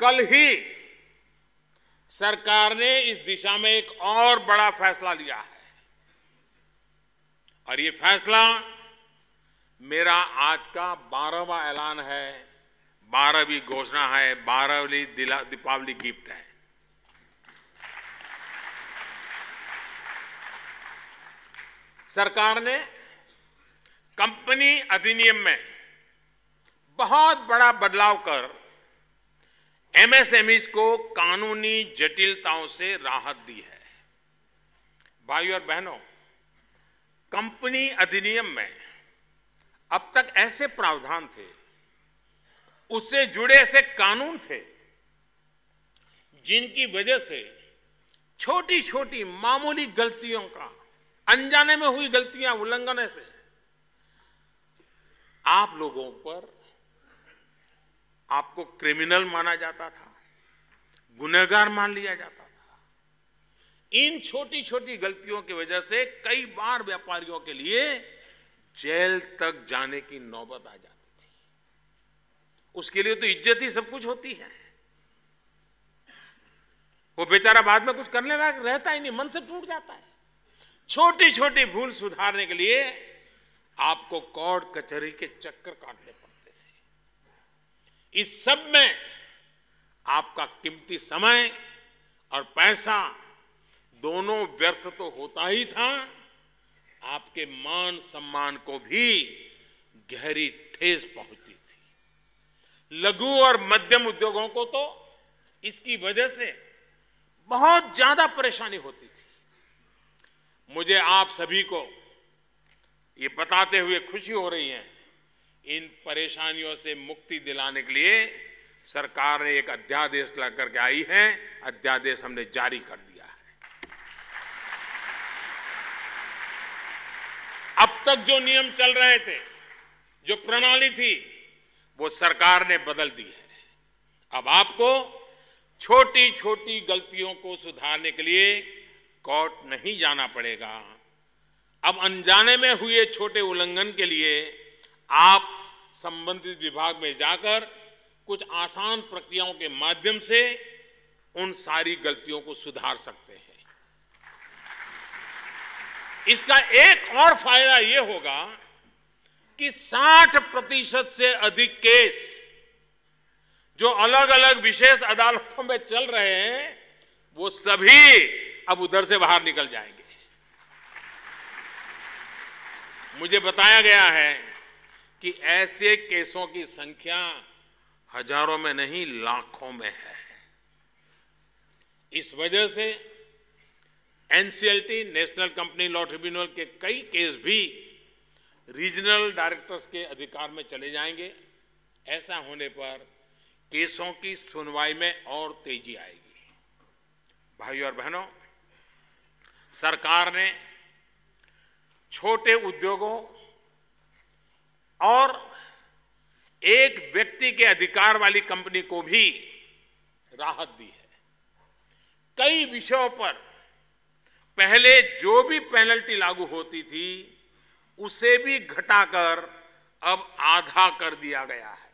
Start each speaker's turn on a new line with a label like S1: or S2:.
S1: कल ही सरकार ने इस दिशा में एक और बड़ा फैसला लिया है और ये फैसला मेरा आज का बारहवा ऐलान है बारहवीं घोषणा है बारहवली दीपावली गिफ्ट है सरकार ने कंपनी अधिनियम में बहुत बड़ा बदलाव कर एमएसएमईज e को कानूनी जटिलताओं से राहत दी है भाइयों और बहनों कंपनी अधिनियम में अब तक ऐसे प्रावधान थे उससे जुड़े ऐसे कानून थे जिनकी वजह से छोटी छोटी मामूली गलतियों का अनजाने में हुई गलतियां उल्लंघन से आप लोगों पर आपको क्रिमिनल माना जाता था गुनहगार मान लिया जाता था इन छोटी छोटी गलतियों की वजह से कई बार व्यापारियों के लिए जेल तक जाने की नौबत आ जाती थी उसके लिए तो इज्जत ही सब कुछ होती है वो बेचारा बाद में कुछ करने लायक रहता ही नहीं मन से टूट जाता है छोटी छोटी भूल सुधारने के लिए आपको कोर्ट कचहरी के चक्कर काटने पड़ते इस सब में आपका कीमती समय और पैसा दोनों व्यर्थ तो होता ही था आपके मान सम्मान को भी गहरी ठेस पहुंचती थी लघु और मध्यम उद्योगों को तो इसकी वजह से बहुत ज्यादा परेशानी होती थी मुझे आप सभी को ये बताते हुए खुशी हो रही है इन परेशानियों से मुक्ति दिलाने के लिए सरकार ने एक अध्यादेश ला करके आई है अध्यादेश हमने जारी कर दिया है अब तक जो नियम चल रहे थे जो प्रणाली थी वो सरकार ने बदल दी है अब आपको छोटी छोटी गलतियों को सुधारने के लिए कोर्ट नहीं जाना पड़ेगा अब अनजाने में हुए छोटे उल्लंघन के लिए आप संबंधित विभाग में जाकर कुछ आसान प्रक्रियाओं के माध्यम से उन सारी गलतियों को सुधार सकते हैं इसका एक और फायदा यह होगा कि 60 प्रतिशत से अधिक केस जो अलग अलग विशेष अदालतों में चल रहे हैं वो सभी अब उधर से बाहर निकल जाएंगे मुझे बताया गया है कि ऐसे केसों की संख्या हजारों में नहीं लाखों में है इस वजह से NCLT national company law tribunal के कई केस भी रीजनल डायरेक्टर्स के अधिकार में चले जाएंगे ऐसा होने पर केसों की सुनवाई में और तेजी आएगी भाइयों और बहनों सरकार ने छोटे उद्योगों और एक व्यक्ति के अधिकार वाली कंपनी को भी राहत दी है कई विषयों पर पहले जो भी पेनल्टी लागू होती थी उसे भी घटाकर अब आधा कर दिया गया है